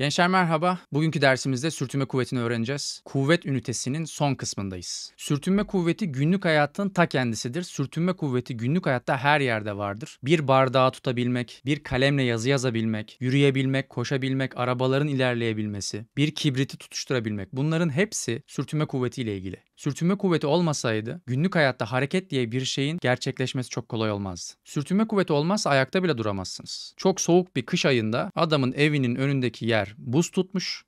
Gençler merhaba. Bugünkü dersimizde sürtünme kuvvetini öğreneceğiz. Kuvvet ünitesinin son kısmındayız. Sürtünme kuvveti günlük hayatın ta kendisidir. Sürtünme kuvveti günlük hayatta her yerde vardır. Bir bardağı tutabilmek, bir kalemle yazı yazabilmek, yürüyebilmek, koşabilmek, arabaların ilerleyebilmesi, bir kibriti tutuşturabilmek. Bunların hepsi sürtünme kuvvetiyle ilgili. Sürtünme kuvveti olmasaydı günlük hayatta hareket diye bir şeyin gerçekleşmesi çok kolay olmaz. Sürtünme kuvveti olmazsa ayakta bile duramazsınız. Çok soğuk bir kış ayında adamın evinin önündeki yer buz tutmuş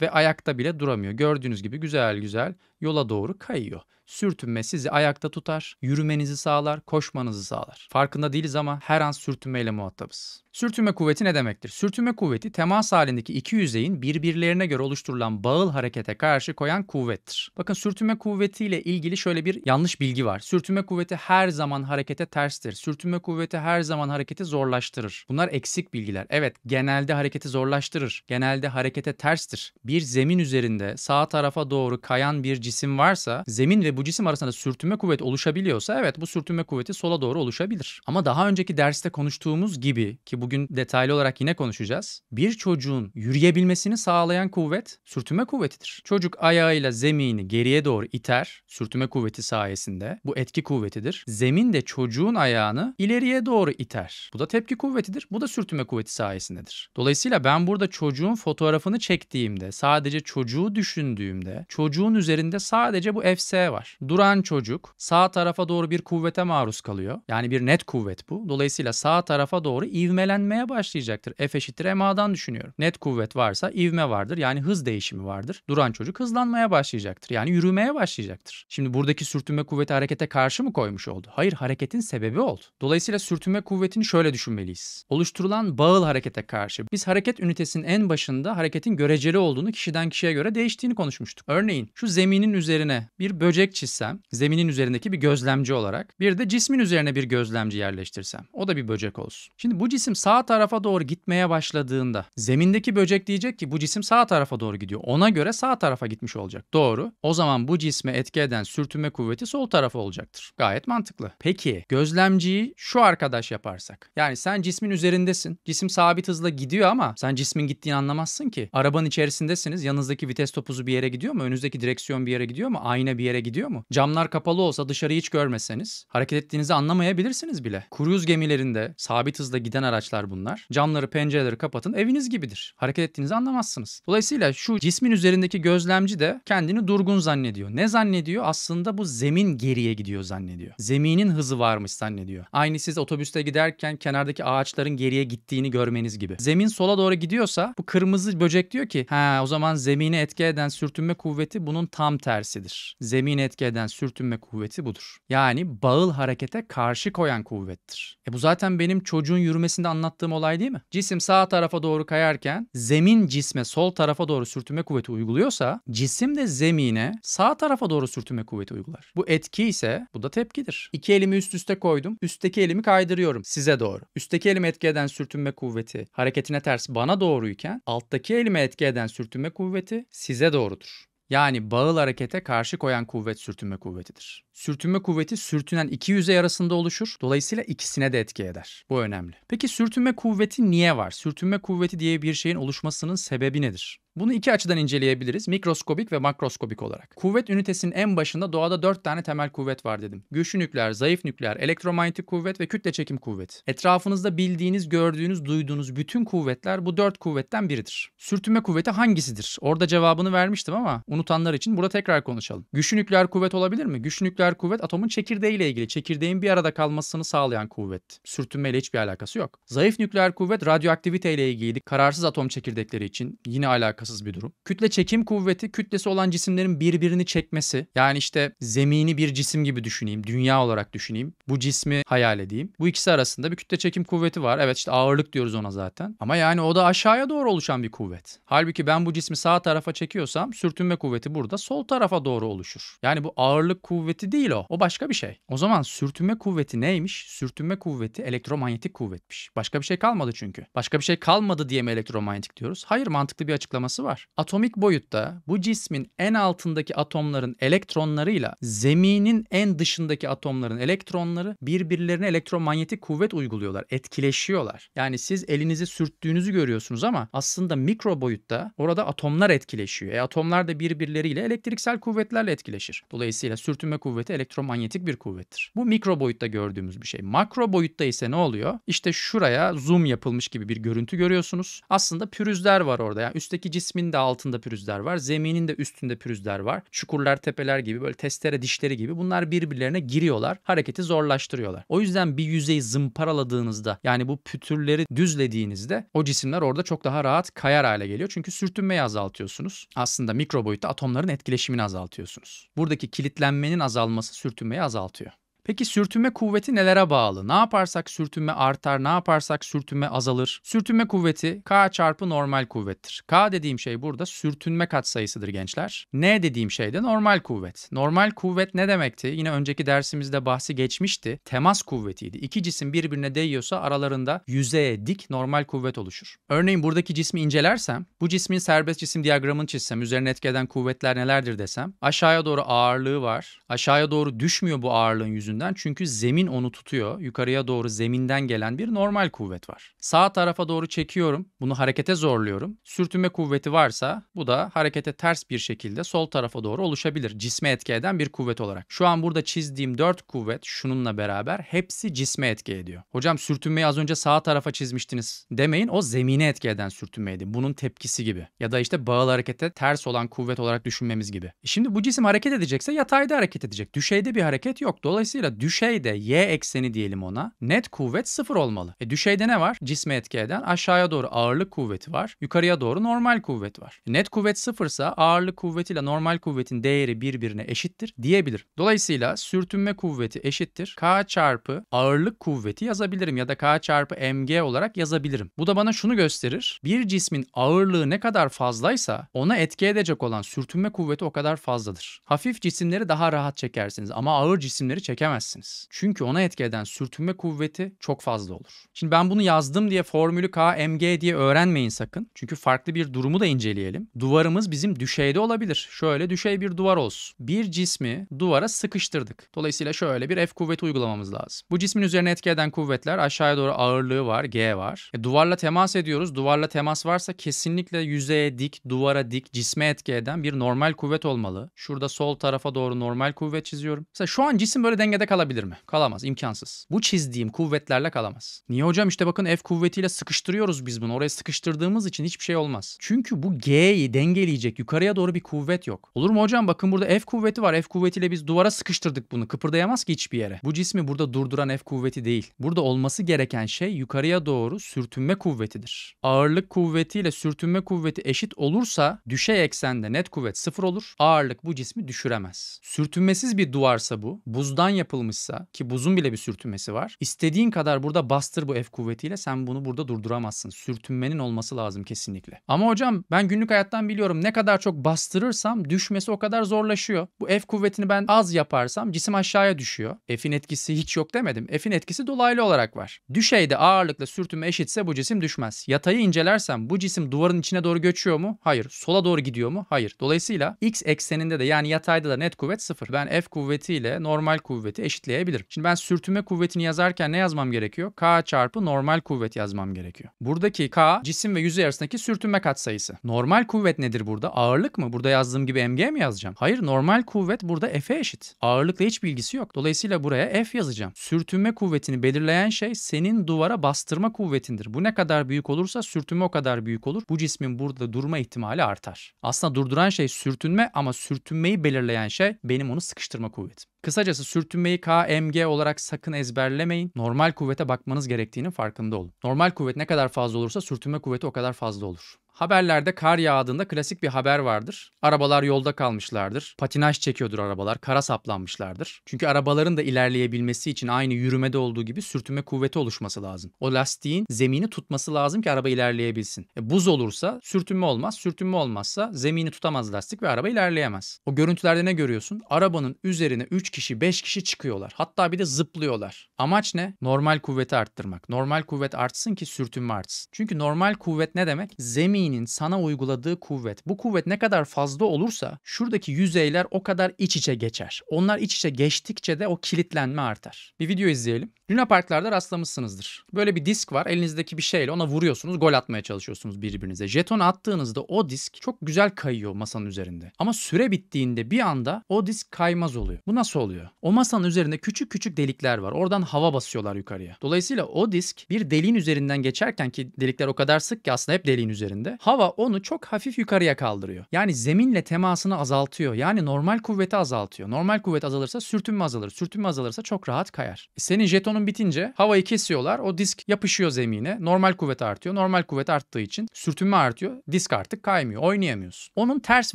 ve ayakta bile duramıyor. Gördüğünüz gibi güzel güzel yola doğru kayıyor. Sürtünme sizi ayakta tutar, yürümenizi sağlar, koşmanızı sağlar. Farkında değiliz ama her an sürtünmeyle muhatabız. Sürtünme kuvveti ne demektir? Sürtünme kuvveti temas halindeki iki yüzeyin birbirlerine göre oluşturulan bağıl harekete karşı koyan kuvvettir. Bakın sürtünme kuvvetiyle ilgili şöyle bir yanlış bilgi var. Sürtünme kuvveti her zaman harekete terstir. Sürtünme kuvveti her zaman hareketi zorlaştırır. Bunlar eksik bilgiler. Evet genelde hareketi zorlaştırır. Genelde harekete terstir. Bir zemin üzerinde sağ tarafa doğru kayan bir cisim varsa zemin ve bu cisim arasında sürtünme kuvvet oluşabiliyorsa evet bu sürtünme kuvveti sola doğru oluşabilir. Ama daha önceki derste konuştuğumuz gibi ki bugün detaylı olarak yine konuşacağız. Bir çocuğun yürüyebilmesini sağlayan kuvvet sürtünme kuvvetidir. Çocuk ayağıyla zemini geriye doğru iter sürtünme kuvveti sayesinde. Bu etki kuvvetidir. Zemin de çocuğun ayağını ileriye doğru iter. Bu da tepki kuvvetidir. Bu da sürtünme kuvveti sayesindedir. Dolayısıyla ben burada çocuğun fotoğrafını çektiğimde sadece çocuğu düşündüğümde çocuğun üzerinde sadece bu fs var var. Duran çocuk sağ tarafa doğru bir kuvvete maruz kalıyor. Yani bir net kuvvet bu. Dolayısıyla sağ tarafa doğru ivmelenmeye başlayacaktır. F eşittir MA'dan düşünüyorum. Net kuvvet varsa ivme vardır. Yani hız değişimi vardır. Duran çocuk hızlanmaya başlayacaktır. Yani yürümeye başlayacaktır. Şimdi buradaki sürtünme kuvveti harekete karşı mı koymuş oldu? Hayır hareketin sebebi oldu. Dolayısıyla sürtünme kuvvetini şöyle düşünmeliyiz. Oluşturulan bağıl harekete karşı. Biz hareket ünitesinin en başında hareketin göreceli olduğunu kişiden kişiye göre değiştiğini konuşmuştuk. Örneğin şu zeminin üzerine bir böcek çizsem, zeminin üzerindeki bir gözlemci olarak, bir de cismin üzerine bir gözlemci yerleştirsem. O da bir böcek olsun. Şimdi bu cisim sağ tarafa doğru gitmeye başladığında zemindeki böcek diyecek ki bu cisim sağ tarafa doğru gidiyor. Ona göre sağ tarafa gitmiş olacak. Doğru. O zaman bu cisme etki eden sürtünme kuvveti sol tarafa olacaktır. Gayet mantıklı. Peki gözlemciyi şu arkadaş yaparsak. Yani sen cismin üzerindesin. Cisim sabit hızla gidiyor ama sen cismin gittiğini anlamazsın ki. Arabanın içerisindesiniz. Yanınızdaki vites topuzu bir yere gidiyor mu? Önünüzdeki direksiyon bir yere gidiyor mu? Ayna bir yere gidiyor olabiliyor mu? Camlar kapalı olsa dışarıyı hiç görmeseniz hareket ettiğinizi anlamayabilirsiniz bile. Kruz gemilerinde sabit hızla giden araçlar bunlar. Camları pencereleri kapatın eviniz gibidir. Hareket ettiğinizi anlamazsınız. Dolayısıyla şu cismin üzerindeki gözlemci de kendini durgun zannediyor. Ne zannediyor? Aslında bu zemin geriye gidiyor zannediyor. Zeminin hızı varmış zannediyor. Aynı siz otobüste giderken kenardaki ağaçların geriye gittiğini görmeniz gibi. Zemin sola doğru gidiyorsa bu kırmızı böcek diyor ki ha o zaman zemini etki eden sürtünme kuvveti bunun tam tersidir. Zemin etki etki eden sürtünme kuvveti budur. Yani bağıl harekete karşı koyan kuvvettir. E bu zaten benim çocuğun yürümesinde anlattığım olay değil mi? Cisim sağ tarafa doğru kayarken zemin cisme sol tarafa doğru sürtünme kuvveti uyguluyorsa cisim de zemine sağ tarafa doğru sürtünme kuvveti uygular. Bu etki ise bu da tepkidir. İki elimi üst üste koydum. Üstteki elimi kaydırıyorum size doğru. Üstteki elimi etki eden sürtünme kuvveti hareketine ters bana doğruyken alttaki elime etki eden sürtünme kuvveti size doğrudur. Yani bağıl harekete karşı koyan kuvvet sürtünme kuvvetidir. Sürtünme kuvveti sürtünen iki yüzey arasında oluşur. Dolayısıyla ikisine de etki eder. Bu önemli. Peki sürtünme kuvveti niye var? Sürtünme kuvveti diye bir şeyin oluşmasının sebebi nedir? Bunu iki açıdan inceleyebiliriz. Mikroskobik ve makroskobik olarak. Kuvvet ünitesinin en başında doğada dört tane temel kuvvet var dedim. Güçlü nükleer, zayıf nükleer, elektromanyetik kuvvet ve kütle çekim kuvveti. Etrafınızda bildiğiniz, gördüğünüz, duyduğunuz bütün kuvvetler bu dört kuvvetten biridir. Sürtünme kuvveti hangisidir? Orada cevabını vermiştim ama unutanlar için burada tekrar konuşalım. Güçlü nükleer kuvvet olabilir mi? Güçlü nükleer nükleer kuvvet atomun çekirdeğiyle ilgili. Çekirdeğin bir arada kalmasını sağlayan kuvvet. Sürtünmeyle hiçbir alakası yok. Zayıf nükleer kuvvet radyoaktiviteyle ilgiliydi. Kararsız atom çekirdekleri için yine alakasız bir durum. Kütle çekim kuvveti kütlesi olan cisimlerin birbirini çekmesi. Yani işte zemini bir cisim gibi düşüneyim. Dünya olarak düşüneyim. Bu cismi hayal edeyim. Bu ikisi arasında bir kütle çekim kuvveti var. Evet işte ağırlık diyoruz ona zaten. Ama yani o da aşağıya doğru oluşan bir kuvvet. Halbuki ben bu cismi sağ tarafa çekiyorsam sürtünme kuvveti burada sol tarafa doğru oluşur. Yani bu ağırlık kuvveti değil değil o. O başka bir şey. O zaman sürtünme kuvveti neymiş? Sürtünme kuvveti elektromanyetik kuvvetmiş. Başka bir şey kalmadı çünkü. Başka bir şey kalmadı diye mi elektromanyetik diyoruz? Hayır mantıklı bir açıklaması var. Atomik boyutta bu cismin en altındaki atomların elektronlarıyla zeminin en dışındaki atomların elektronları birbirlerine elektromanyetik kuvvet uyguluyorlar. Etkileşiyorlar. Yani siz elinizi sürttüğünüzü görüyorsunuz ama aslında mikro boyutta orada atomlar etkileşiyor. E atomlar da birbirleriyle elektriksel kuvvetlerle etkileşir. Dolayısıyla sürtünme kuvveti kuvveti elektromanyetik bir kuvvettir. Bu mikro boyutta gördüğümüz bir şey. Makro boyutta ise ne oluyor? İşte şuraya zoom yapılmış gibi bir görüntü görüyorsunuz. Aslında pürüzler var orada. Yani üstteki cismin de altında pürüzler var. Zeminin de üstünde pürüzler var. Çukurlar, tepeler gibi böyle testere dişleri gibi bunlar birbirlerine giriyorlar. Hareketi zorlaştırıyorlar. O yüzden bir yüzeyi zımparaladığınızda yani bu pütürleri düzlediğinizde o cisimler orada çok daha rahat kayar hale geliyor. Çünkü sürtünmeyi azaltıyorsunuz. Aslında mikro boyutta atomların etkileşimini azaltıyorsunuz. Buradaki kilitlenmenin azalması yaralanması sürtünmeyi azaltıyor. Peki sürtünme kuvveti nelere bağlı? Ne yaparsak sürtünme artar, ne yaparsak sürtünme azalır? Sürtünme kuvveti K çarpı normal kuvvettir. K dediğim şey burada sürtünme katsayısıdır gençler. N dediğim şey de normal kuvvet. Normal kuvvet ne demekti? Yine önceki dersimizde bahsi geçmişti. Temas kuvvetiydi. İki cisim birbirine değiyorsa aralarında yüzeye dik normal kuvvet oluşur. Örneğin buradaki cismi incelersem, bu cismin serbest cisim diyagramını çizsem, üzerine etkeden kuvvetler nelerdir desem, aşağıya doğru ağırlığı var. Aşağıya doğru düşmüyor bu ağırlığın yüzünden yüzünden çünkü zemin onu tutuyor. Yukarıya doğru zeminden gelen bir normal kuvvet var. Sağ tarafa doğru çekiyorum. Bunu harekete zorluyorum. Sürtünme kuvveti varsa bu da harekete ters bir şekilde sol tarafa doğru oluşabilir. Cisme etki eden bir kuvvet olarak. Şu an burada çizdiğim dört kuvvet şununla beraber hepsi cisme etki ediyor. Hocam sürtünmeyi az önce sağ tarafa çizmiştiniz demeyin. O zemine etki eden sürtünmeydi. Bunun tepkisi gibi. Ya da işte bağlı harekete ters olan kuvvet olarak düşünmemiz gibi. E şimdi bu cisim hareket edecekse yatayda hareket edecek. Düşeyde bir hareket yok. Dolayısıyla Dolayısıyla düşeyde y ekseni diyelim ona net kuvvet sıfır olmalı. E düşeyde ne var? Cisme etki eden aşağıya doğru ağırlık kuvveti var. Yukarıya doğru normal kuvvet var. E, net kuvvet sıfırsa ağırlık kuvvetiyle normal kuvvetin değeri birbirine eşittir diyebilir. Dolayısıyla sürtünme kuvveti eşittir. K çarpı ağırlık kuvveti yazabilirim ya da K çarpı mg olarak yazabilirim. Bu da bana şunu gösterir. Bir cismin ağırlığı ne kadar fazlaysa ona etki edecek olan sürtünme kuvveti o kadar fazladır. Hafif cisimleri daha rahat çekersiniz ama ağır cisimleri çekemez edemezsiniz. Çünkü ona etki eden sürtünme kuvveti çok fazla olur. Şimdi ben bunu yazdım diye formülü kmg diye öğrenmeyin sakın. Çünkü farklı bir durumu da inceleyelim. Duvarımız bizim düşeyde olabilir. Şöyle düşey bir duvar olsun. Bir cismi duvara sıkıştırdık. Dolayısıyla şöyle bir F kuvveti uygulamamız lazım. Bu cismin üzerine etki eden kuvvetler aşağıya doğru ağırlığı var, G var. E, duvarla temas ediyoruz. Duvarla temas varsa kesinlikle yüzeye dik, duvara dik, cisme etki eden bir normal kuvvet olmalı. Şurada sol tarafa doğru normal kuvvet çiziyorum. Mesela şu an cisim böyle dengede kuvvetlerle kalabilir mi? Kalamaz, imkansız. Bu çizdiğim kuvvetlerle kalamaz. Niye hocam? İşte bakın F kuvvetiyle sıkıştırıyoruz biz bunu. Oraya sıkıştırdığımız için hiçbir şey olmaz. Çünkü bu G'yi dengeleyecek yukarıya doğru bir kuvvet yok. Olur mu hocam? Bakın burada F kuvveti var. F kuvvetiyle biz duvara sıkıştırdık bunu. Kıpırdayamaz ki hiçbir yere. Bu cismi burada durduran F kuvveti değil. Burada olması gereken şey yukarıya doğru sürtünme kuvvetidir. Ağırlık kuvvetiyle sürtünme kuvveti eşit olursa düşey eksende net kuvvet sıfır olur. Ağırlık bu cismi düşüremez. Sürtünmesiz bir duvarsa bu. Buzdan yapılmış yapılmışsa ki buzun bile bir sürtünmesi var. İstediğin kadar burada bastır bu F kuvvetiyle sen bunu burada durduramazsın. Sürtünmenin olması lazım kesinlikle. Ama hocam ben günlük hayattan biliyorum ne kadar çok bastırırsam düşmesi o kadar zorlaşıyor. Bu F kuvvetini ben az yaparsam cisim aşağıya düşüyor. F'in etkisi hiç yok demedim. F'in etkisi dolaylı olarak var. Düşeyde ağırlıkla sürtünme eşitse bu cisim düşmez. Yatayı incelersem bu cisim duvarın içine doğru göçüyor mu? Hayır. Sola doğru gidiyor mu? Hayır. Dolayısıyla x ekseninde de yani yatayda da net kuvvet sıfır. Ben F kuvvetiyle normal kuvvet kuvveti eşitleyebilirim. Şimdi ben sürtünme kuvvetini yazarken ne yazmam gerekiyor? K çarpı normal kuvvet yazmam gerekiyor. Buradaki K cisim ve yüzey arasındaki sürtünme katsayısı. Normal kuvvet nedir burada? Ağırlık mı? Burada yazdığım gibi mg mi yazacağım? Hayır normal kuvvet burada F'e eşit. Ağırlıkla hiç bilgisi yok. Dolayısıyla buraya F yazacağım. Sürtünme kuvvetini belirleyen şey senin duvara bastırma kuvvetindir. Bu ne kadar büyük olursa sürtünme o kadar büyük olur. Bu cismin burada durma ihtimali artar. Aslında durduran şey sürtünme ama sürtünmeyi belirleyen şey benim onu sıkıştırma kuvvetim. Kısacası sürtünmeyi KMG olarak sakın ezberlemeyin. Normal kuvvete bakmanız gerektiğinin farkında olun. Normal kuvvet ne kadar fazla olursa sürtünme kuvveti o kadar fazla olur. Haberlerde kar yağdığında klasik bir haber vardır. Arabalar yolda kalmışlardır. Patinaj çekiyordur arabalar. Kara saplanmışlardır. Çünkü arabaların da ilerleyebilmesi için aynı yürümede olduğu gibi sürtünme kuvveti oluşması lazım. O lastiğin zemini tutması lazım ki araba ilerleyebilsin. E, buz olursa sürtünme olmaz. Sürtünme olmazsa zemini tutamaz lastik ve araba ilerleyemez. O görüntülerde ne görüyorsun? Arabanın üzerine 3 kişi 5 kişi çıkıyorlar. Hatta bir de zıplıyorlar. Amaç ne? Normal kuvveti arttırmak. Normal kuvvet artsın ki sürtünme artsın. Çünkü normal kuvvet ne demek? Zemin mini'nin sana uyguladığı kuvvet. Bu kuvvet ne kadar fazla olursa şuradaki yüzeyler o kadar iç içe geçer. Onlar iç içe geçtikçe de o kilitlenme artar. Bir video izleyelim. Luna Parklarda rastlamışsınızdır. Böyle bir disk var. Elinizdeki bir şeyle ona vuruyorsunuz. Gol atmaya çalışıyorsunuz birbirinize. Jeton attığınızda o disk çok güzel kayıyor masanın üzerinde. Ama süre bittiğinde bir anda o disk kaymaz oluyor. Bu nasıl oluyor? O masanın üzerinde küçük küçük delikler var. Oradan hava basıyorlar yukarıya. Dolayısıyla o disk bir deliğin üzerinden geçerken ki delikler o kadar sık ki aslında hep deliğin üzerinde hava onu çok hafif yukarıya kaldırıyor. Yani zeminle temasını azaltıyor. Yani normal kuvveti azaltıyor. Normal kuvvet azalırsa sürtünme azalır. Sürtünme azalırsa çok rahat kayar. E, senin jetonun bitince havayı kesiyorlar. O disk yapışıyor zemine. Normal kuvvet artıyor. Normal kuvvet arttığı için sürtünme artıyor. Disk artık kaymıyor. Oynayamıyorsun. Onun ters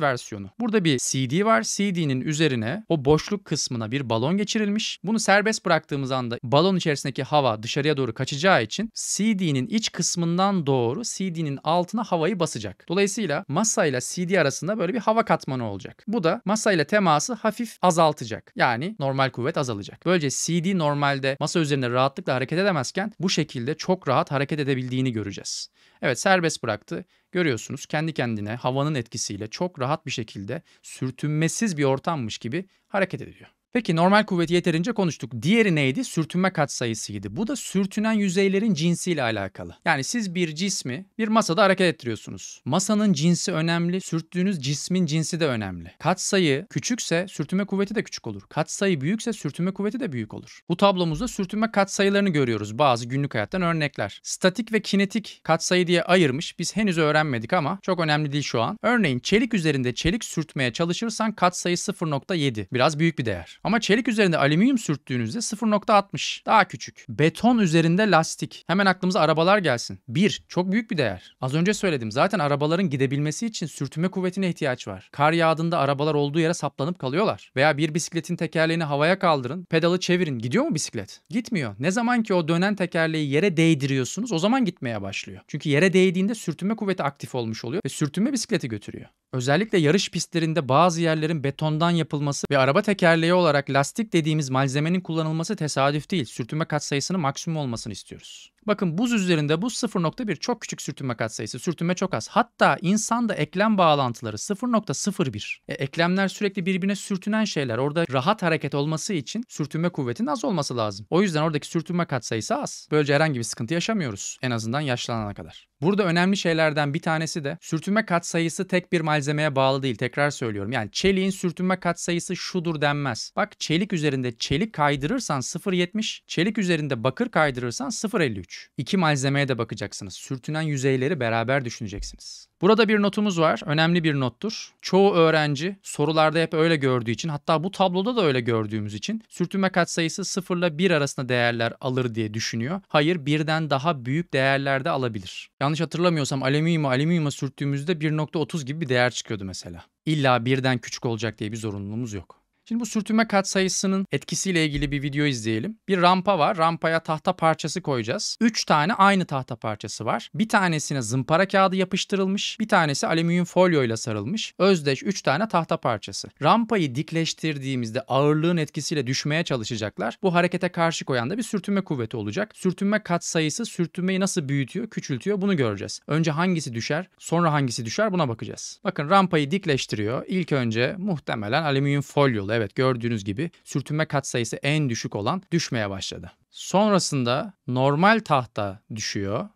versiyonu. Burada bir CD var. CD'nin üzerine o boşluk kısmına bir balon geçirilmiş. Bunu serbest bıraktığımız anda balon içerisindeki hava dışarıya doğru kaçacağı için CD'nin iç kısmından doğru CD'nin altına havayı havayı basacak. Dolayısıyla masa ile CD arasında böyle bir hava katmanı olacak. Bu da masa ile teması hafif azaltacak. Yani normal kuvvet azalacak. Böylece CD normalde masa üzerinde rahatlıkla hareket edemezken bu şekilde çok rahat hareket edebildiğini göreceğiz. Evet serbest bıraktı. Görüyorsunuz kendi kendine havanın etkisiyle çok rahat bir şekilde sürtünmesiz bir ortammış gibi hareket ediyor. Peki normal kuvveti yeterince konuştuk. Diğeri neydi? Sürtünme katsayısıydı. Bu da sürtünen yüzeylerin cinsiyle alakalı. Yani siz bir cismi bir masada hareket ettiriyorsunuz. Masanın cinsi önemli, sürttüğünüz cismin cinsi de önemli. Katsayı küçükse sürtünme kuvveti de küçük olur. Katsayı büyükse sürtünme kuvveti de büyük olur. Bu tablomuzda sürtünme katsayılarını görüyoruz. Bazı günlük hayattan örnekler. Statik ve kinetik katsayı diye ayırmış. Biz henüz öğrenmedik ama çok önemli değil şu an. Örneğin çelik üzerinde çelik sürtmeye çalışırsan katsayı 0.7. Biraz büyük bir değer. Ama çelik üzerinde alüminyum sürttüğünüzde 0.60 daha küçük. Beton üzerinde lastik. Hemen aklımıza arabalar gelsin. 1 çok büyük bir değer. Az önce söyledim zaten arabaların gidebilmesi için sürtünme kuvvetine ihtiyaç var. Kar yağdığında arabalar olduğu yere saplanıp kalıyorlar. Veya bir bisikletin tekerleğini havaya kaldırın, pedalı çevirin. Gidiyor mu bisiklet? Gitmiyor. Ne zaman ki o dönen tekerleği yere değdiriyorsunuz o zaman gitmeye başlıyor. Çünkü yere değdiğinde sürtünme kuvveti aktif olmuş oluyor ve sürtünme bisikleti götürüyor. Özellikle yarış pistlerinde bazı yerlerin betondan yapılması ve araba tekerleği olarak lastik dediğimiz malzemenin kullanılması tesadüf değil. Sürtünme katsayısının maksimum olmasını istiyoruz. Bakın buz üzerinde bu 0.1 çok küçük sürtünme katsayısı. Sürtünme çok az. Hatta insanda eklem bağlantıları 0.01. E, eklemler sürekli birbirine sürtünen şeyler. Orada rahat hareket olması için sürtünme kuvvetinin az olması lazım. O yüzden oradaki sürtünme katsayısı az. Böylece herhangi bir sıkıntı yaşamıyoruz. En azından yaşlanana kadar. Burada önemli şeylerden bir tanesi de sürtünme katsayısı tek bir malzemeye bağlı değil. Tekrar söylüyorum. Yani çeliğin sürtünme katsayısı şudur denmez. Bak çelik üzerinde çelik kaydırırsan 0.70, çelik üzerinde bakır kaydırırsan 0.53 güç. İki malzemeye de bakacaksınız. Sürtünen yüzeyleri beraber düşüneceksiniz. Burada bir notumuz var. Önemli bir nottur. Çoğu öğrenci sorularda hep öyle gördüğü için hatta bu tabloda da öyle gördüğümüz için sürtünme katsayısı 0 ile 1 arasında değerler alır diye düşünüyor. Hayır birden daha büyük değerlerde alabilir. Yanlış hatırlamıyorsam alüminyuma alüminyuma sürttüğümüzde 1.30 gibi bir değer çıkıyordu mesela. İlla birden küçük olacak diye bir zorunluluğumuz yok. Şimdi bu sürtünme katsayısının etkisiyle ilgili bir video izleyelim. Bir rampa var. Rampaya tahta parçası koyacağız. 3 tane aynı tahta parçası var. Bir tanesine zımpara kağıdı yapıştırılmış. Bir tanesi alüminyum folyo ile sarılmış. Özdeş 3 tane tahta parçası. Rampayı dikleştirdiğimizde ağırlığın etkisiyle düşmeye çalışacaklar. Bu harekete karşı koyan da bir sürtünme kuvveti olacak. Sürtünme katsayısı sürtünmeyi nasıl büyütüyor, küçültüyor bunu göreceğiz. Önce hangisi düşer, sonra hangisi düşer buna bakacağız. Bakın rampayı dikleştiriyor. İlk önce muhtemelen alüminyum folyo yılında evet gördüğünüz gibi sürtünme katsayısı en düşük olan düşmeye başladı. Sonrasında normal tahta düşüyor.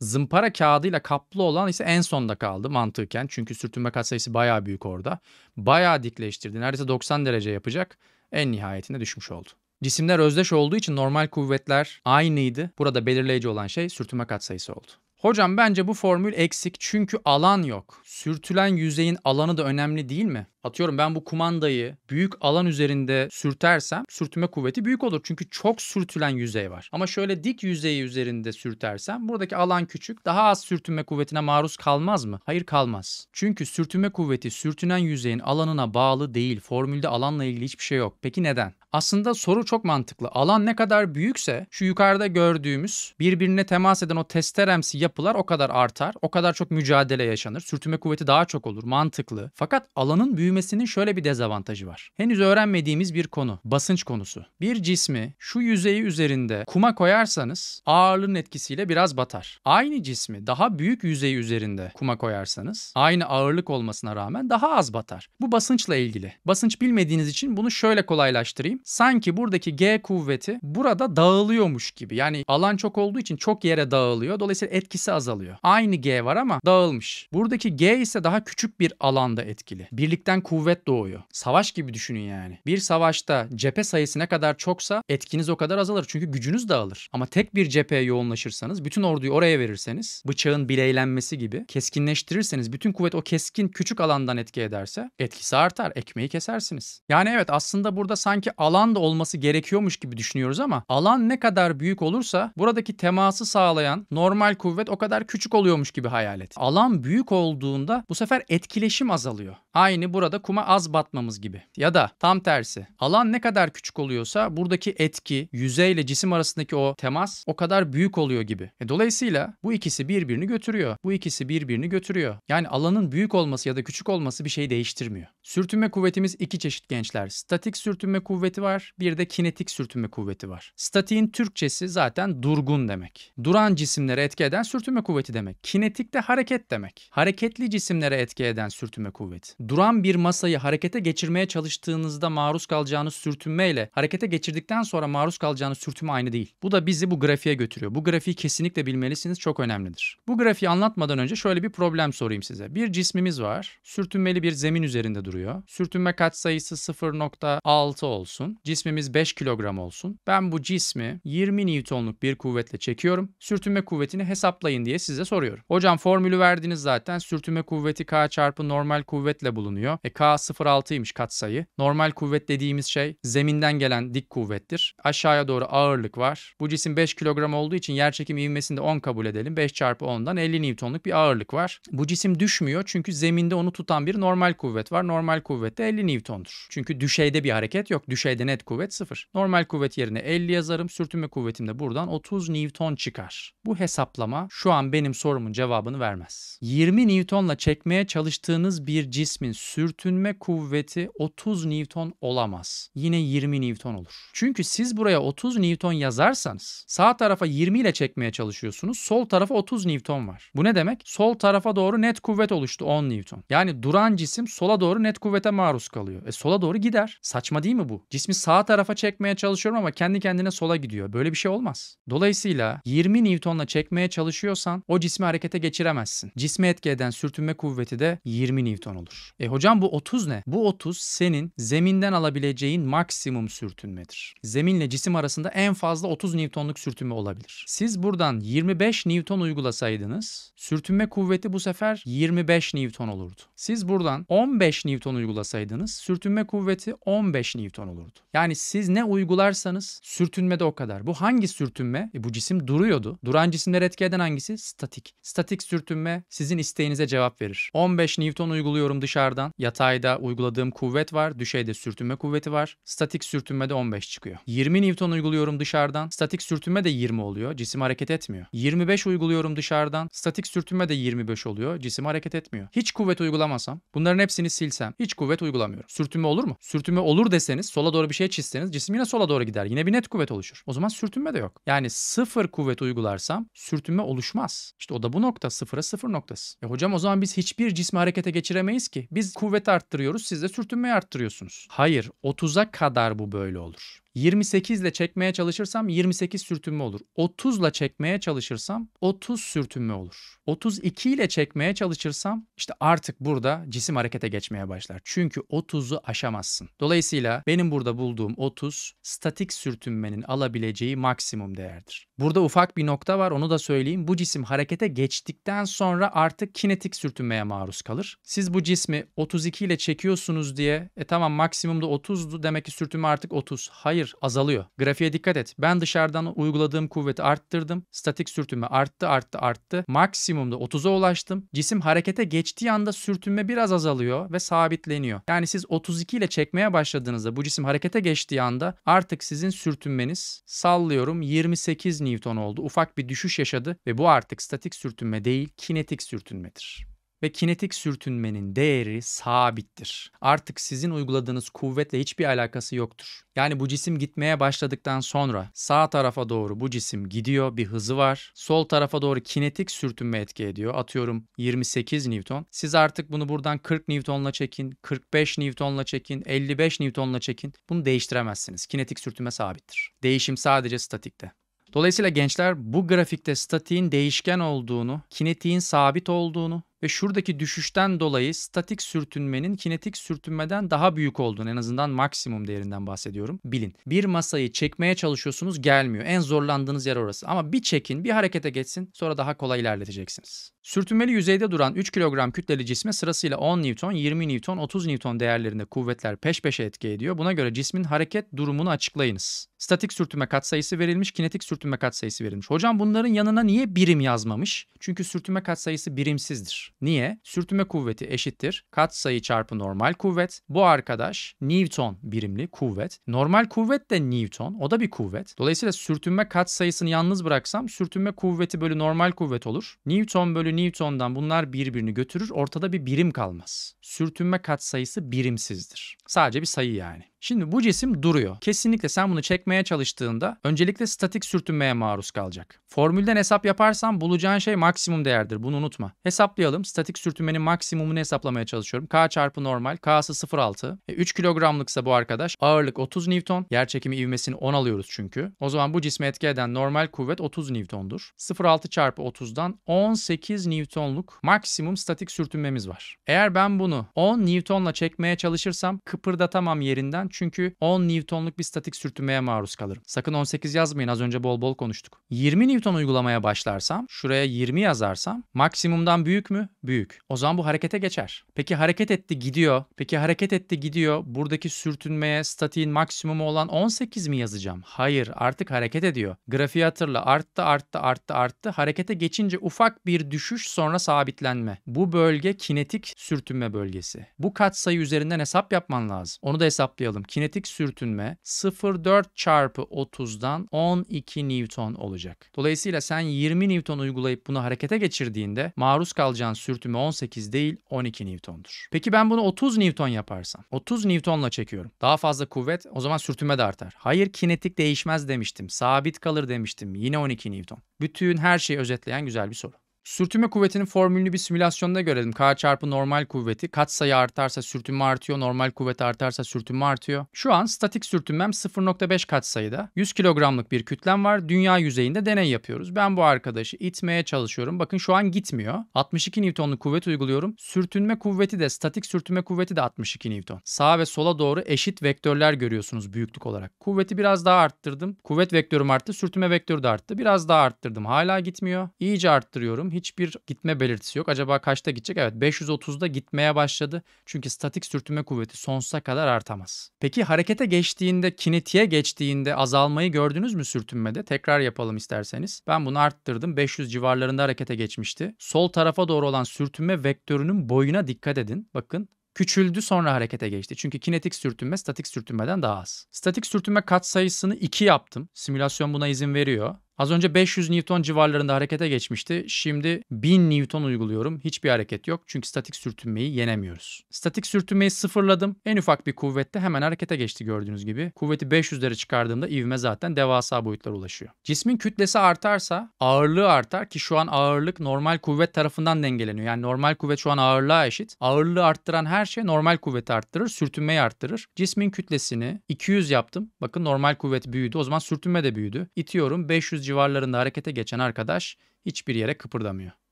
Zımpara kağıdıyla kaplı olan ise en sonda kaldı mantıken. Çünkü sürtünme katsayısı bayağı büyük orada. Bayağı dikleştirdi. Neredeyse 90 derece yapacak. En nihayetinde düşmüş oldu. Cisimler özdeş olduğu için normal kuvvetler aynıydı. Burada belirleyici olan şey sürtünme katsayısı oldu. Hocam bence bu formül eksik çünkü alan yok. Sürtülen yüzeyin alanı da önemli değil mi? Atıyorum ben bu kumandayı büyük alan üzerinde sürtersem sürtünme kuvveti büyük olur. Çünkü çok sürtülen yüzey var. Ama şöyle dik yüzeyi üzerinde sürtersem buradaki alan küçük daha az sürtünme kuvvetine maruz kalmaz mı? Hayır kalmaz. Çünkü sürtünme kuvveti sürtünen yüzeyin alanına bağlı değil. Formülde alanla ilgili hiçbir şey yok. Peki neden? Aslında soru çok mantıklı. Alan ne kadar büyükse şu yukarıda gördüğümüz birbirine temas eden o testeremsi yapılar o kadar artar. O kadar çok mücadele yaşanır. Sürtünme kuvveti daha çok olur. Mantıklı. Fakat alanın büyük büyümesinin şöyle bir dezavantajı var. Henüz öğrenmediğimiz bir konu. Basınç konusu. Bir cismi şu yüzeyi üzerinde kuma koyarsanız ağırlığın etkisiyle biraz batar. Aynı cismi daha büyük yüzey üzerinde kuma koyarsanız aynı ağırlık olmasına rağmen daha az batar. Bu basınçla ilgili. Basınç bilmediğiniz için bunu şöyle kolaylaştırayım. Sanki buradaki G kuvveti burada dağılıyormuş gibi. Yani alan çok olduğu için çok yere dağılıyor. Dolayısıyla etkisi azalıyor. Aynı G var ama dağılmış. Buradaki G ise daha küçük bir alanda etkili. Birlikten kuvvet doğuyor. Savaş gibi düşünün yani. Bir savaşta cephe sayısı ne kadar çoksa etkiniz o kadar azalır. Çünkü gücünüz dağılır. Ama tek bir cepheye yoğunlaşırsanız, bütün orduyu oraya verirseniz, bıçağın bileylenmesi gibi keskinleştirirseniz, bütün kuvvet o keskin küçük alandan etki ederse etkisi artar. Ekmeği kesersiniz. Yani evet aslında burada sanki alan da olması gerekiyormuş gibi düşünüyoruz ama alan ne kadar büyük olursa buradaki teması sağlayan normal kuvvet o kadar küçük oluyormuş gibi hayal et. Alan büyük olduğunda bu sefer etkileşim azalıyor. Aynı burada burada kuma az batmamız gibi. Ya da tam tersi. Alan ne kadar küçük oluyorsa buradaki etki, yüzeyle cisim arasındaki o temas o kadar büyük oluyor gibi. E dolayısıyla bu ikisi birbirini götürüyor. Bu ikisi birbirini götürüyor. Yani alanın büyük olması ya da küçük olması bir şey değiştirmiyor. Sürtünme kuvvetimiz iki çeşit gençler. Statik sürtünme kuvveti var, bir de kinetik sürtünme kuvveti var. Statiğin Türkçesi zaten durgun demek. Duran cisimlere etki eden sürtünme kuvveti demek. Kinetik de hareket demek. Hareketli cisimlere etki eden sürtünme kuvveti. Duran bir masayı harekete geçirmeye çalıştığınızda maruz kalacağınız sürtünmeyle harekete geçirdikten sonra maruz kalacağınız sürtünme aynı değil. Bu da bizi bu grafiğe götürüyor. Bu grafiği kesinlikle bilmelisiniz çok önemlidir. Bu grafiği anlatmadan önce şöyle bir problem sorayım size. Bir cismimiz var. Sürtünmeli bir zemin üzerinde duruyor. Sürtünme katsayısı 0.6 olsun. Cismimiz 5 kilogram olsun. Ben bu cismi 20 Newton'luk bir kuvvetle çekiyorum. Sürtünme kuvvetini hesaplayın diye size soruyorum. Hocam formülü verdiniz zaten. Sürtünme kuvveti K çarpı normal kuvvetle bulunuyor. E e K 0.6'ymış katsayı. Normal kuvvet dediğimiz şey zeminden gelen dik kuvvettir. Aşağıya doğru ağırlık var. Bu cisim 5 kilogram olduğu için yerçekim ivmesini de 10 kabul edelim. 5 çarpı 10'dan 50 Newton'luk bir ağırlık var. Bu cisim düşmüyor çünkü zeminde onu tutan bir normal kuvvet var. Normal kuvvet de 50 Newton'dur. Çünkü düşeyde bir hareket yok. Düşeyde net kuvvet 0. Normal kuvvet yerine 50 yazarım. Sürtünme kuvvetim de buradan 30 Newton çıkar. Bu hesaplama şu an benim sorumun cevabını vermez. 20 Newton'la çekmeye çalıştığınız bir cismin sürt sürtünme kuvveti 30 Newton olamaz. Yine 20 Newton olur. Çünkü siz buraya 30 Newton yazarsanız sağ tarafa 20 ile çekmeye çalışıyorsunuz. Sol tarafa 30 Newton var. Bu ne demek? Sol tarafa doğru net kuvvet oluştu 10 Newton. Yani duran cisim sola doğru net kuvvete maruz kalıyor. E sola doğru gider. Saçma değil mi bu? Cismi sağ tarafa çekmeye çalışıyorum ama kendi kendine sola gidiyor. Böyle bir şey olmaz. Dolayısıyla 20 Newton'la çekmeye çalışıyorsan o cismi harekete geçiremezsin. Cisme etki eden sürtünme kuvveti de 20 Newton olur. E hocam bu 30 ne? Bu 30 senin zeminden alabileceğin maksimum sürtünmedir. Zeminle cisim arasında en fazla 30 Newton'luk sürtünme olabilir. Siz buradan 25 Newton uygulasaydınız sürtünme kuvveti bu sefer 25 Newton olurdu. Siz buradan 15 Newton uygulasaydınız sürtünme kuvveti 15 Newton olurdu. Yani siz ne uygularsanız sürtünme de o kadar. Bu hangi sürtünme? E bu cisim duruyordu. Duran cisimleri etki eden hangisi? Statik. Statik sürtünme sizin isteğinize cevap verir. 15 Newton uyguluyorum dışarıdan ya Yatayda uyguladığım kuvvet var. Düşeyde sürtünme kuvveti var. Statik sürtünme de 15 çıkıyor. 20 Newton uyguluyorum dışarıdan. Statik sürtünme de 20 oluyor. Cisim hareket etmiyor. 25 uyguluyorum dışarıdan. Statik sürtünme de 25 oluyor. Cisim hareket etmiyor. Hiç kuvvet uygulamasam, bunların hepsini silsem, hiç kuvvet uygulamıyorum. Sürtünme olur mu? Sürtünme olur deseniz, sola doğru bir şey çizseniz cisim yine sola doğru gider. Yine bir net kuvvet oluşur. O zaman sürtünme de yok. Yani sıfır kuvvet uygularsam sürtünme oluşmaz. İşte o da bu nokta. Sıfıra sıfır noktası. E hocam o zaman biz hiçbir cismi harekete geçiremeyiz ki. Biz kuvvet kuvvet arttırıyoruz siz de sürtünmeyi arttırıyorsunuz. Hayır 30'a kadar bu böyle olur. 28 ile çekmeye çalışırsam 28 sürtünme olur. 30 ile çekmeye çalışırsam 30 sürtünme olur. 32 ile çekmeye çalışırsam işte artık burada cisim harekete geçmeye başlar. Çünkü 30'u aşamazsın. Dolayısıyla benim burada bulduğum 30 statik sürtünmenin alabileceği maksimum değerdir. Burada ufak bir nokta var onu da söyleyeyim. Bu cisim harekete geçtikten sonra artık kinetik sürtünmeye maruz kalır. Siz bu cismi 32 ile çekiyorsunuz diye e tamam maksimumda 30'du demek ki sürtünme artık 30. Hayır Hayır azalıyor. Grafiğe dikkat et. Ben dışarıdan uyguladığım kuvveti arttırdım. Statik sürtünme arttı arttı arttı. Maksimumda 30'a ulaştım. Cisim harekete geçtiği anda sürtünme biraz azalıyor ve sabitleniyor. Yani siz 32 ile çekmeye başladığınızda bu cisim harekete geçtiği anda artık sizin sürtünmeniz sallıyorum 28 Newton oldu. Ufak bir düşüş yaşadı ve bu artık statik sürtünme değil kinetik sürtünmedir ve kinetik sürtünmenin değeri sabittir. Artık sizin uyguladığınız kuvvetle hiçbir alakası yoktur. Yani bu cisim gitmeye başladıktan sonra sağ tarafa doğru bu cisim gidiyor, bir hızı var. Sol tarafa doğru kinetik sürtünme etki ediyor. Atıyorum 28 Newton. Siz artık bunu buradan 40 Newton'la çekin, 45 Newton'la çekin, 55 Newton'la çekin. Bunu değiştiremezsiniz. Kinetik sürtünme sabittir. Değişim sadece statikte. Dolayısıyla gençler bu grafikte statiğin değişken olduğunu, kinetiğin sabit olduğunu, ve şuradaki düşüşten dolayı statik sürtünmenin kinetik sürtünmeden daha büyük olduğunu en azından maksimum değerinden bahsediyorum. Bilin. Bir masayı çekmeye çalışıyorsunuz gelmiyor. En zorlandığınız yer orası. Ama bir çekin, bir harekete geçsin sonra daha kolay ilerleteceksiniz. Sürtünmeli yüzeyde duran 3 kilogram kütleli cisme sırasıyla 10 Newton, 20 Newton, 30 Newton değerlerinde kuvvetler peş peşe etki ediyor. Buna göre cismin hareket durumunu açıklayınız. Statik sürtünme katsayısı verilmiş, kinetik sürtünme katsayısı verilmiş. Hocam bunların yanına niye birim yazmamış? Çünkü sürtünme katsayısı birimsizdir. Niye? Sürtünme kuvveti eşittir. Katsayı çarpı normal kuvvet. Bu arkadaş Newton birimli kuvvet. Normal kuvvet de Newton. O da bir kuvvet. Dolayısıyla sürtünme katsayısını yalnız bıraksam sürtünme kuvveti bölü normal kuvvet olur. Newton bölü Newton'dan bunlar birbirini götürür. Ortada bir birim kalmaz. Sürtünme katsayısı birimsizdir. Sadece bir sayı yani. Şimdi bu cisim duruyor. Kesinlikle sen bunu çekmeye çalıştığında öncelikle statik sürtünmeye maruz kalacak. Formülden hesap yaparsan bulacağın şey maksimum değerdir. Bunu unutma. Hesaplayalım. Statik sürtünmenin maksimumunu hesaplamaya çalışıyorum. K çarpı normal. K'sı 0.6. E, 3 kilogramlıksa bu arkadaş. Ağırlık 30 Newton. Yer çekimi ivmesini 10 alıyoruz çünkü. O zaman bu cisme etki eden normal kuvvet 30 Newton'dur. 0.6 çarpı 30'dan 18 Newton'luk maksimum statik sürtünmemiz var. Eğer ben bunu 10 Newton'la çekmeye çalışırsam kıpırdatamam yerinden çünkü 10 Newton'luk bir statik sürtünmeye maruz kalırım. Sakın 18 yazmayın az önce bol bol konuştuk. 20 Newton uygulamaya başlarsam şuraya 20 yazarsam maksimumdan büyük mü? Büyük. O zaman bu harekete geçer. Peki hareket etti gidiyor. Peki hareket etti gidiyor. Buradaki sürtünmeye statiğin maksimumu olan 18 mi yazacağım? Hayır artık hareket ediyor. Grafiği hatırla arttı arttı arttı arttı. Harekete geçince ufak bir düşüş sonra sabitlenme. Bu bölge kinetik sürtünme bölgesi. Bu katsayı üzerinden hesap yapman lazım. Onu da hesaplayalım yazalım. Kinetik sürtünme 0,4 çarpı 30'dan 12 Newton olacak. Dolayısıyla sen 20 Newton uygulayıp bunu harekete geçirdiğinde maruz kalacağın sürtünme 18 değil 12 Newton'dur. Peki ben bunu 30 Newton yaparsam? 30 Newton'la çekiyorum. Daha fazla kuvvet o zaman sürtünme de artar. Hayır kinetik değişmez demiştim. Sabit kalır demiştim. Yine 12 Newton. Bütün her şeyi özetleyen güzel bir soru. Sürtünme kuvvetinin formülünü bir simülasyonda görelim. K çarpı normal kuvveti. Kat Katsayı artarsa sürtünme artıyor. Normal kuvvet artarsa sürtünme artıyor. Şu an statik sürtünmem 0.5 kat katsayıda. 100 kilogramlık bir kütlem var. Dünya yüzeyinde deney yapıyoruz. Ben bu arkadaşı itmeye çalışıyorum. Bakın şu an gitmiyor. 62 newtonlu kuvvet uyguluyorum. Sürtünme kuvveti de statik sürtünme kuvveti de 62 Newton. Sağa ve sola doğru eşit vektörler görüyorsunuz büyüklük olarak. Kuvveti biraz daha arttırdım. Kuvvet vektörüm arttı. Sürtünme vektörü de arttı. Biraz daha arttırdım. Hala gitmiyor. İyice arttırıyorum hiçbir gitme belirtisi yok. Acaba kaçta gidecek? Evet 530'da gitmeye başladı. Çünkü statik sürtünme kuvveti sonsuza kadar artamaz. Peki harekete geçtiğinde, kinetiğe geçtiğinde azalmayı gördünüz mü sürtünmede? Tekrar yapalım isterseniz. Ben bunu arttırdım. 500 civarlarında harekete geçmişti. Sol tarafa doğru olan sürtünme vektörünün boyuna dikkat edin. Bakın küçüldü sonra harekete geçti. Çünkü kinetik sürtünme statik sürtünmeden daha az. Statik sürtünme katsayısını 2 yaptım. Simülasyon buna izin veriyor. Az önce 500 Newton civarlarında harekete geçmişti. Şimdi 1000 Newton uyguluyorum. Hiçbir hareket yok çünkü statik sürtünmeyi yenemiyoruz. Statik sürtünmeyi sıfırladım. En ufak bir kuvvette hemen harekete geçti gördüğünüz gibi. Kuvveti 500'lere çıkardığımda ivme zaten devasa boyutlara ulaşıyor. Cismin kütlesi artarsa ağırlığı artar ki şu an ağırlık normal kuvvet tarafından dengeleniyor. Yani normal kuvvet şu an ağırlığa eşit. Ağırlığı arttıran her şey normal kuvveti arttırır, sürtünmeyi arttırır. Cismin kütlesini 200 yaptım. Bakın normal kuvvet büyüdü. O zaman sürtünme de büyüdü. İtiyorum 500 civarlarında harekete geçen arkadaş hiçbir yere kıpırdamıyor.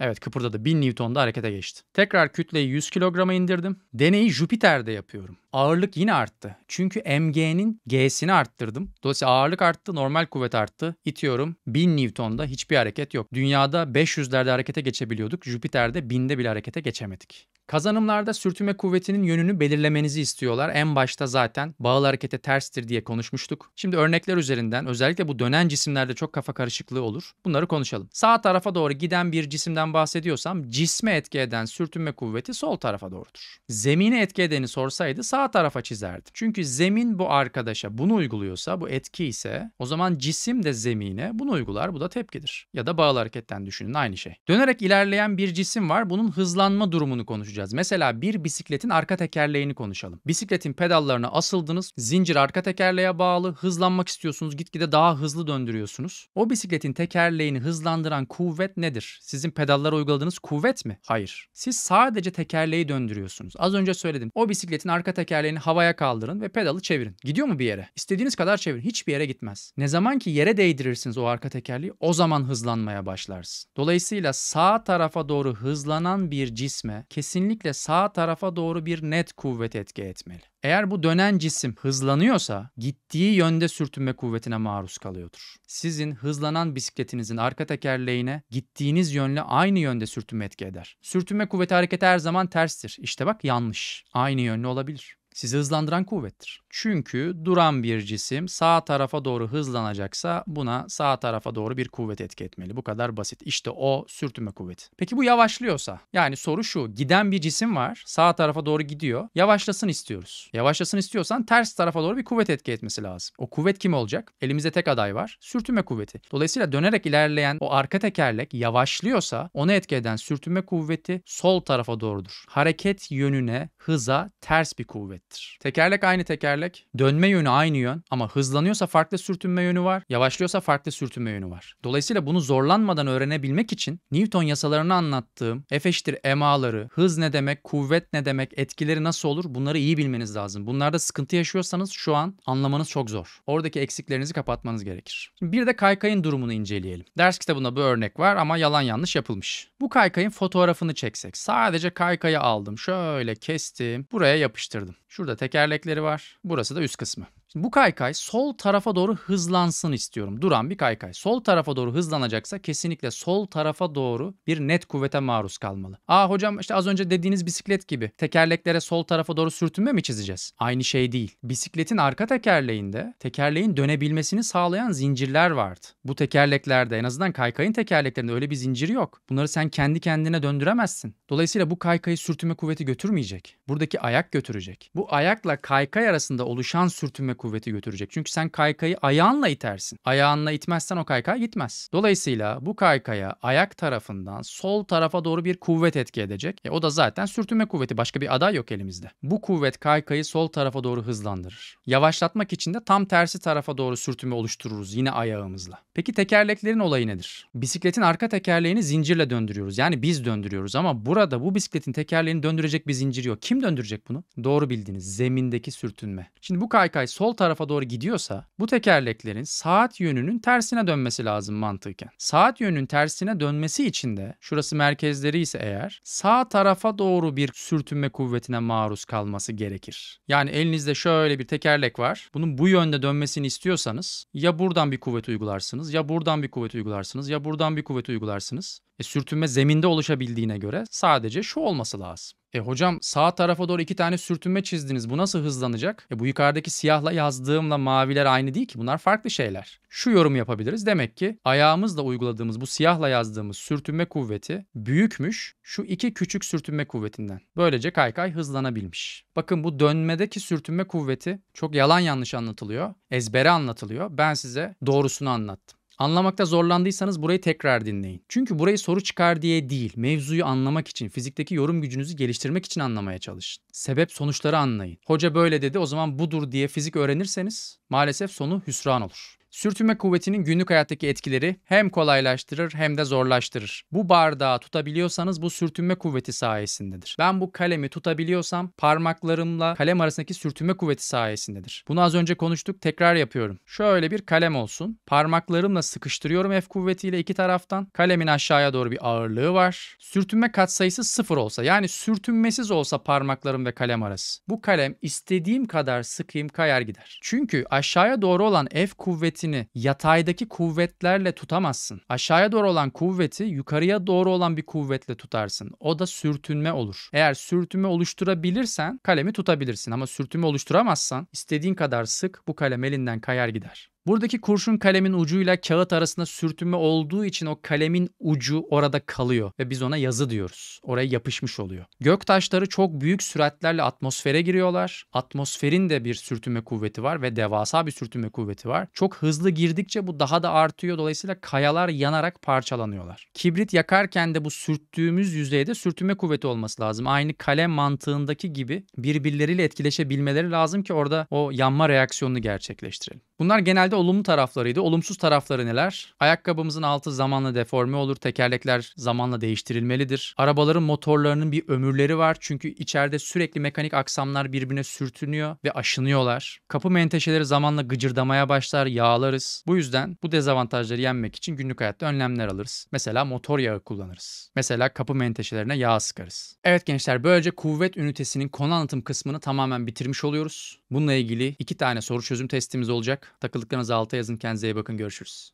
Evet kıpırdadı. 1000 Newton'da harekete geçti. Tekrar kütleyi 100 kilograma indirdim. Deneyi Jüpiter'de yapıyorum. Ağırlık yine arttı. Çünkü MG'nin G'sini arttırdım. Dolayısıyla ağırlık arttı, normal kuvvet arttı. İtiyorum. 1000 Newton'da hiçbir hareket yok. Dünyada 500'lerde harekete geçebiliyorduk. Jüpiter'de 1000'de bile harekete geçemedik. Kazanımlarda sürtünme kuvvetinin yönünü belirlemenizi istiyorlar. En başta zaten bağlı harekete terstir diye konuşmuştuk. Şimdi örnekler üzerinden özellikle bu dönen cisimlerde çok kafa karışıklığı olur. Bunları konuşalım. Sağ tarafa doğru giden bir cisimden bahsediyorsam cisme etki eden sürtünme kuvveti sol tarafa doğrudur. Zemine etki edeni sorsaydı sağ tarafa çizerdi. Çünkü zemin bu arkadaşa bunu uyguluyorsa bu etki ise o zaman cisim de zemine bunu uygular. Bu da tepkidir. Ya da bağlı hareketten düşünün aynı şey. Dönerek ilerleyen bir cisim var. Bunun hızlanma durumunu konuşacağız konuşacağız. Mesela bir bisikletin arka tekerleğini konuşalım. Bisikletin pedallarına asıldınız, zincir arka tekerleğe bağlı, hızlanmak istiyorsunuz, gitgide daha hızlı döndürüyorsunuz. O bisikletin tekerleğini hızlandıran kuvvet nedir? Sizin pedallara uyguladığınız kuvvet mi? Hayır. Siz sadece tekerleği döndürüyorsunuz. Az önce söyledim. O bisikletin arka tekerleğini havaya kaldırın ve pedalı çevirin. Gidiyor mu bir yere? İstediğiniz kadar çevirin. Hiçbir yere gitmez. Ne zaman ki yere değdirirsiniz o arka tekerleği o zaman hızlanmaya başlarsın. Dolayısıyla sağ tarafa doğru hızlanan bir cisme kesin kesinlikle sağ tarafa doğru bir net kuvvet etki etmeli. Eğer bu dönen cisim hızlanıyorsa gittiği yönde sürtünme kuvvetine maruz kalıyordur. Sizin hızlanan bisikletinizin arka tekerleğine gittiğiniz yönle aynı yönde sürtünme etki eder. Sürtünme kuvveti hareketi her zaman terstir. İşte bak yanlış. Aynı yönlü olabilir sizi hızlandıran kuvvettir. Çünkü duran bir cisim sağ tarafa doğru hızlanacaksa buna sağ tarafa doğru bir kuvvet etki etmeli. Bu kadar basit. İşte o sürtünme kuvveti. Peki bu yavaşlıyorsa? Yani soru şu. Giden bir cisim var. Sağ tarafa doğru gidiyor. Yavaşlasın istiyoruz. Yavaşlasın istiyorsan ters tarafa doğru bir kuvvet etki etmesi lazım. O kuvvet kim olacak? Elimizde tek aday var. Sürtünme kuvveti. Dolayısıyla dönerek ilerleyen o arka tekerlek yavaşlıyorsa onu etki eden sürtünme kuvveti sol tarafa doğrudur. Hareket yönüne, hıza ters bir kuvvet eşittir. Tekerlek aynı tekerlek, dönme yönü aynı yön ama hızlanıyorsa farklı sürtünme yönü var, yavaşlıyorsa farklı sürtünme yönü var. Dolayısıyla bunu zorlanmadan öğrenebilmek için Newton yasalarını anlattığım F eşittir MA'ları, hız ne demek, kuvvet ne demek, etkileri nasıl olur bunları iyi bilmeniz lazım. Bunlarda sıkıntı yaşıyorsanız şu an anlamanız çok zor. Oradaki eksiklerinizi kapatmanız gerekir. bir de kaykayın durumunu inceleyelim. Ders kitabında bu örnek var ama yalan yanlış yapılmış. Bu kaykayın fotoğrafını çeksek. Sadece kaykayı aldım. Şöyle kestim. Buraya yapıştırdım. Şu Şurada tekerlekleri var. Burası da üst kısmı. Şimdi bu kaykay sol tarafa doğru hızlansın istiyorum. Duran bir kaykay. Sol tarafa doğru hızlanacaksa kesinlikle sol tarafa doğru bir net kuvvete maruz kalmalı. Aa hocam işte az önce dediğiniz bisiklet gibi tekerleklere sol tarafa doğru sürtünme mi çizeceğiz? Aynı şey değil. Bisikletin arka tekerleğinde tekerleğin dönebilmesini sağlayan zincirler vardı. Bu tekerleklerde en azından kaykayın tekerleklerinde öyle bir zincir yok. Bunları sen kendi kendine döndüremezsin. Dolayısıyla bu kaykayı sürtünme kuvveti götürmeyecek. Buradaki ayak götürecek. Bu ayakla kaykay arasında oluşan sürtünme kuvveti götürecek. Çünkü sen kaykayı ayağınla itersin. Ayağınla itmezsen o kaykay gitmez. Dolayısıyla bu kaykaya ayak tarafından sol tarafa doğru bir kuvvet etki edecek. E, o da zaten sürtünme kuvveti. Başka bir aday yok elimizde. Bu kuvvet kaykayı sol tarafa doğru hızlandırır. Yavaşlatmak için de tam tersi tarafa doğru sürtünme oluştururuz yine ayağımızla. Peki tekerleklerin olayı nedir? Bisikletin arka tekerleğini zincirle döndürüyoruz. Yani biz döndürüyoruz ama burada bu bisikletin tekerleğini döndürecek bir zincir yok. Kim döndürecek bunu? Doğru bildiğiniz zemindeki sürtünme. Şimdi bu kaykay sol sol tarafa doğru gidiyorsa bu tekerleklerin saat yönünün tersine dönmesi lazım mantıken. Saat yönünün tersine dönmesi için de şurası merkezleri ise eğer sağ tarafa doğru bir sürtünme kuvvetine maruz kalması gerekir. Yani elinizde şöyle bir tekerlek var. Bunun bu yönde dönmesini istiyorsanız ya buradan bir kuvvet uygularsınız ya buradan bir kuvvet uygularsınız ya buradan bir kuvvet uygularsınız. E, sürtünme zeminde oluşabildiğine göre sadece şu olması lazım. E hocam sağ tarafa doğru iki tane sürtünme çizdiniz. Bu nasıl hızlanacak? E bu yukarıdaki siyahla yazdığımla maviler aynı değil ki. Bunlar farklı şeyler. Şu yorum yapabiliriz. Demek ki ayağımızla uyguladığımız bu siyahla yazdığımız sürtünme kuvveti büyükmüş şu iki küçük sürtünme kuvvetinden. Böylece kaykay hızlanabilmiş. Bakın bu dönmedeki sürtünme kuvveti çok yalan yanlış anlatılıyor. Ezbere anlatılıyor. Ben size doğrusunu anlattım. Anlamakta zorlandıysanız burayı tekrar dinleyin. Çünkü burayı soru çıkar diye değil, mevzuyu anlamak için, fizikteki yorum gücünüzü geliştirmek için anlamaya çalışın. Sebep sonuçları anlayın. Hoca böyle dedi o zaman budur diye fizik öğrenirseniz maalesef sonu hüsran olur. Sürtünme kuvvetinin günlük hayattaki etkileri hem kolaylaştırır hem de zorlaştırır. Bu bardağı tutabiliyorsanız bu sürtünme kuvveti sayesindedir. Ben bu kalemi tutabiliyorsam parmaklarımla kalem arasındaki sürtünme kuvveti sayesindedir. Bunu az önce konuştuk tekrar yapıyorum. Şöyle bir kalem olsun. Parmaklarımla sıkıştırıyorum F kuvvetiyle iki taraftan. Kalemin aşağıya doğru bir ağırlığı var. Sürtünme katsayısı sıfır olsa yani sürtünmesiz olsa parmaklarım ve kalem arası. Bu kalem istediğim kadar sıkayım kayar gider. Çünkü aşağıya doğru olan F kuvveti kuvvetini yataydaki kuvvetlerle tutamazsın. Aşağıya doğru olan kuvveti yukarıya doğru olan bir kuvvetle tutarsın. O da sürtünme olur. Eğer sürtünme oluşturabilirsen kalemi tutabilirsin ama sürtünme oluşturamazsan istediğin kadar sık bu kalem elinden kayar gider. Buradaki kurşun kalemin ucuyla kağıt arasında sürtünme olduğu için o kalemin ucu orada kalıyor ve biz ona yazı diyoruz. Oraya yapışmış oluyor. Gök taşları çok büyük süratlerle atmosfere giriyorlar. Atmosferin de bir sürtünme kuvveti var ve devasa bir sürtünme kuvveti var. Çok hızlı girdikçe bu daha da artıyor. Dolayısıyla kayalar yanarak parçalanıyorlar. Kibrit yakarken de bu sürttüğümüz yüzeyde sürtünme kuvveti olması lazım. Aynı kalem mantığındaki gibi birbirleriyle etkileşebilmeleri lazım ki orada o yanma reaksiyonunu gerçekleştirelim. Bunlar genelde olumlu taraflarıydı. Olumsuz tarafları neler? Ayakkabımızın altı zamanla deforme olur. Tekerlekler zamanla değiştirilmelidir. Arabaların motorlarının bir ömürleri var. Çünkü içeride sürekli mekanik aksamlar birbirine sürtünüyor ve aşınıyorlar. Kapı menteşeleri zamanla gıcırdamaya başlar, yağlarız. Bu yüzden bu dezavantajları yenmek için günlük hayatta önlemler alırız. Mesela motor yağı kullanırız. Mesela kapı menteşelerine yağ sıkarız. Evet gençler böylece kuvvet ünitesinin konu anlatım kısmını tamamen bitirmiş oluyoruz. Bununla ilgili iki tane soru çözüm testimiz olacak. Takıldıklarınızı alta yazın. Kendinize iyi bakın. Görüşürüz.